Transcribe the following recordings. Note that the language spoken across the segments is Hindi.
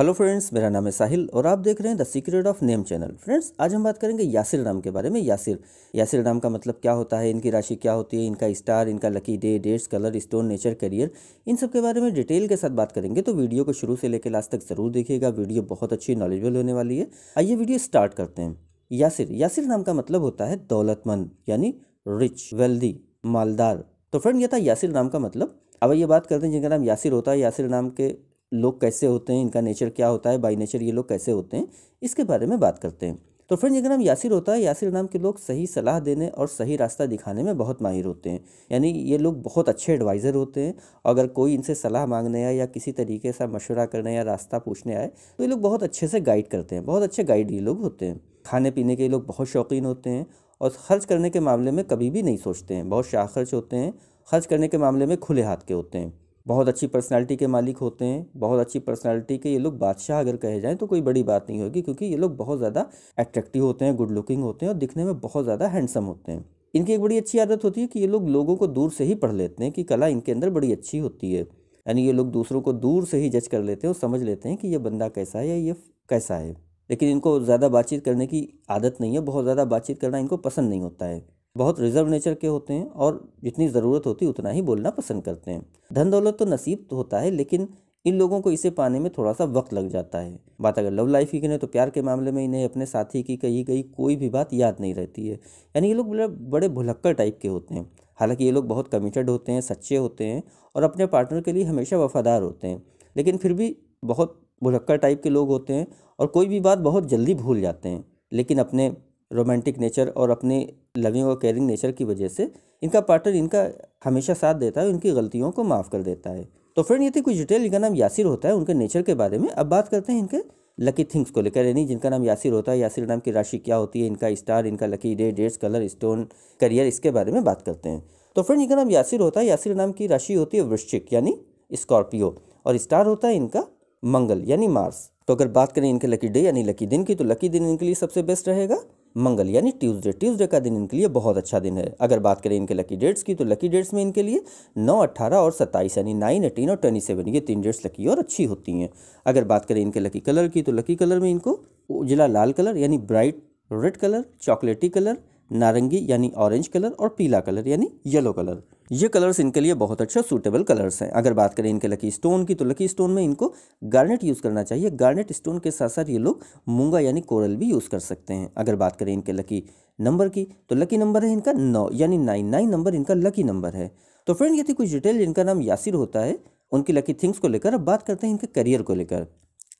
हेलो फ्रेंड्स मेरा नाम है साहिल और आप देख रहे हैं the secret of name channel friends आज हम बात करेंगे यासिर नाम के बारे में यासिर यासिर नाम का मतलब क्या होता है इनकी राशि क्या होती है इनका स्टार इनका lucky day dates colour stone nature career इन सब के बारे में डिटेल के साथ बात करेंगे तो वीडियो को शुरू से लेकर लास्ट तक जरूर देखिएगा वीडियो बहुत अच्छी नॉलेजबल होने वाली है आइए वीडियो स्टार्ट करते हैं यासिर यासिर नाम का मतलब होता है दौलतमंद यानी रिच वेल्दी मालदार तो फ्रेंड यह था यासिर नाम का मतलब अब ये बात करते हैं जिनका नाम यासिर होता है यासिर नाम के लोग कैसे होते हैं इनका नेचर क्या होता है बाई नेचर ये लोग कैसे होते हैं इसके बारे में बात करते हैं तो फ्रेंड जिनका नाम यासिर होता है यासिर नाम के लोग सही सलाह देने और सही रास्ता दिखाने में बहुत माहिर होते हैं यानी ये लोग बहुत अच्छे एडवाइज़र होते हैं अगर कोई इनसे सलाह मांगने आए या किसी तरीके से मशवरा करने या रास्ता पूछने आए तो ये लोग बहुत अच्छे से गाइड करते हैं बहुत अच्छे गाइड ये लोग होते हैं खाने पीने के लोग बहुत शौकीन होते हैं और खर्च करने के मामले में कभी भी नहीं सोचते हैं बहुत शाह खर्च होते हैं खर्च करने के मामले में खुले हाथ के होते हैं बहुत अच्छी पर्सनालिटी के मालिक होते हैं बहुत अच्छी पर्सनालिटी के ये लोग बादशाह अगर कहे जाएँ तो कोई बड़ी बात नहीं होगी क्योंकि ये लोग बहुत ज़्यादा अट्रैक्टिव होते हैं गुड लुकिंग होते हैं और दिखने में बहुत ज़्यादा हैंडसम होते हैं इनकी एक बड़ी अच्छी आदत होती है कि ये लोग लोगों को दूर से ही पढ़ लेते हैं कि कला इनके अंदर बड़ी अच्छी होती है यानी ये लोग दूसरों को दूर से ही जज कर लेते हैं और समझ लेते हैं कि ये बंदा कैसा है या ये कैसा है लेकिन इनको ज़्यादा बातचीत करने की आदत नहीं है बहुत ज़्यादा बातचीत करना इनको पसंद नहीं होता है बहुत रिजर्व नेचर के होते हैं और जितनी ज़रूरत होती है उतना ही बोलना पसंद करते हैं धन दौलत तो नसीब तो होता है लेकिन इन लोगों को इसे पाने में थोड़ा सा वक्त लग जाता है बात अगर लव लाइफ की करें तो प्यार के मामले में इन्हें अपने साथी की कही गई कोई भी बात याद नहीं रहती है यानी ये लोग मतलब बड़े भुलक्कर टाइप के होते हैं हालांकि ये लोग बहुत कमिटेड होते हैं सच्चे होते हैं और अपने पार्टनर के लिए हमेशा वफादार होते हैं लेकिन फिर भी बहुत भुलक्कर टाइप के लोग होते हैं और कोई भी बात बहुत जल्दी भूल जाते हैं लेकिन अपने रोमांटिक नेचर और अपने लविंग और केयरिंग नेचर की वजह से इनका पार्टनर इनका हमेशा साथ देता है इनकी गलतियों को माफ़ कर देता है तो फ्रेंड ये थी कुछ डिटेल इनका नाम यासिर होता है उनके नेचर के बारे में अब बात करते हैं इनके लकी थिंग्स को लेकर यानी जिनका नाम यासिर होता है यासिर नाम की राशि क्या होती है इनका स्टार इनका lucky day dates colour stone career इसके बारे में बात करते हैं तो फ्रेंड इनका नाम यासिर होता है यासिर नाम की राशि होती है वृश्चिक यानी स्कॉर्पियो और स्टार होता है इनका मंगल यानी मार्स तो अगर बात करें इनके लकी डे यानी लकी दिन की तो लकी दिन इनके लिए सबसे बेस्ट रहेगा मंगल यानी ट्यूसडे ट्यूसडे का दिन इनके लिए बहुत अच्छा दिन है अगर बात करें इनके लकी डेट्स की तो लकी डेट्स में इनके लिए नौ अट्ठारह और सत्ताईस यानी नाइन एटीन और ट्वेंटी सेवन ये तीन डेट्स लकी और अच्छी होती हैं अगर बात करें इनके लकी कलर की तो लकी कलर में इनको उजला लाल कलर यानी ब्राइट रेड कलर चॉकलेटी कलर नारंगी यानी ऑरेंज कलर और पीला कलर यानी येलो कलर ये कलर्स इनके लिए बहुत अच्छा सूटेबल कलर्स हैं अगर बात करें इनके लकी स्टोन की तो लकी स्टोन में इनको गार्नेट यूज़ करना चाहिए गार्नेट स्टोन के साथ साथ ये लोग मूंगा यानी कोरल भी यूज़ कर सकते हैं अगर बात करें इनके लकी नंबर की तो लकी नंबर है इनका नौ यानी नाइन नाइन नंबर इनका लकी नंबर है तो फ्रेंड ये थी कुछ डिटेल जिनका नाम यासिर होता है उनकी लकी थिंग्स को लेकर अब बात करते हैं इनके करियर को लेकर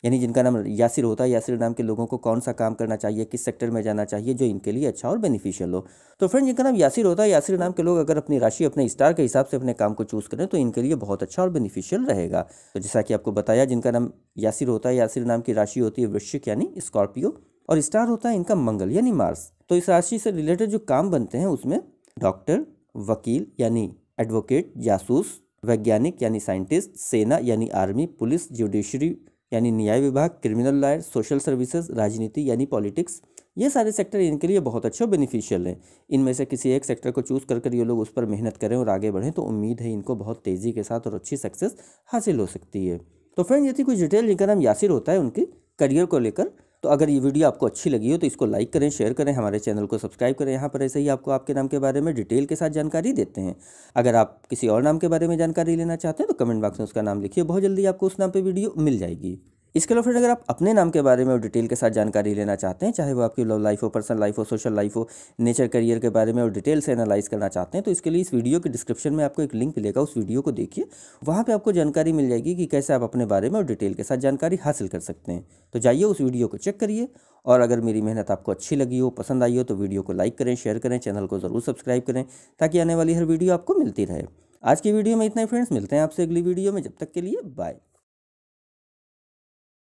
यानी जिनका नाम यासिर होता है यासिर नाम के लोगों को कौन सा काम करना चाहिए किस सेक्टर में जाना चाहिए जो इनके लिए अच्छा और बेनिफिशियल हो तो फ्रेंड जिनका नाम यासिर होता है यासिर नाम के लोग अगर अपनी राशि अपने स्टार के हिसाब से अपने काम को चूज़ करें तो इनके लिए बहुत अच्छा और बेनिफिशियल रहेगा तो जैसा कि आपको बताया जिनका नाम यासिर होता है यासिर नाम की राशि होती है वृश्चिक यानी स्कॉर्पियो और स्टार होता है इनका मंगल यानी मार्स तो इस राशि से रिलेटेड जो काम बनते हैं उसमें डॉक्टर वकील यानी एडवोकेट जासूस वैज्ञानिक यानी साइंटिस्ट सेना यानी आर्मी पुलिस जुडिशरी यानी न्याय विभाग क्रिमिनल लॉयर सोशल सर्विसेज राजनीति यानी पॉलिटिक्स ये सारे सेक्टर इनके लिए बहुत अच्छे और बेनिफिशियल हैं इनमें से किसी एक सेक्टर को चूज़ कर कर ये लोग उस पर मेहनत करें और आगे बढ़ें तो उम्मीद है इनको बहुत तेज़ी के साथ और अच्छी सक्सेस हासिल हो सकती है तो फ्रेंड ये थी कुछ डिटेल लेकर नाम यासिर होता है उनकी करियर को लेकर तो अगर ये वीडियो आपको अच्छी लगी हो तो इसको लाइक करें शेयर करें हमारे चैनल को सब्सक्राइब करें यहाँ पर ऐसे ही आपको आपके नाम के बारे में डिटेल के साथ जानकारी देते हैं अगर आप किसी और नाम के बारे में जानकारी लेना चाहते हैं तो कमेंट बॉक्स में उसका नाम लिखिए बहुत जल्दी आपको उस नाम पर वीडियो मिल जाएगी इसके अलावा फ्रेंड अगर आप अपने नाम के बारे में और डिटेल के साथ जानकारी लेना चाहते हैं चाहे वो आपकी लव लाइफ हो पर्सनल लाइफ हो सोशल लाइफ हो नेचर करियर के बारे में और डिटेल से एनालाइज करना चाहते हैं तो इसके लिए इस वीडियो के डिस्क्रिप्शन में आपको एक लिंक मिलेगा उस वीडियो को देखिए वहाँ पर आपको जानकारी मिल जाएगी कि कैसे आप अपने बारे में और डिटेल के साथ जानकारी हासिल कर सकते हैं तो जाइए उस वीडियो को चेक करिए और अगर मेरी मेहनत आपको अच्छी लगी हो पसंद आई हो तो वीडियो को लाइक करें शेयर करें चैनल को ज़रूर सब्सक्राइब करें ताकि आने वाली हर वीडियो आपको मिलती रहे आज की वीडियो में इतना ही फ्रेंड्स मिलते हैं आपसे अगली वीडियो में जब तक के लिए बाय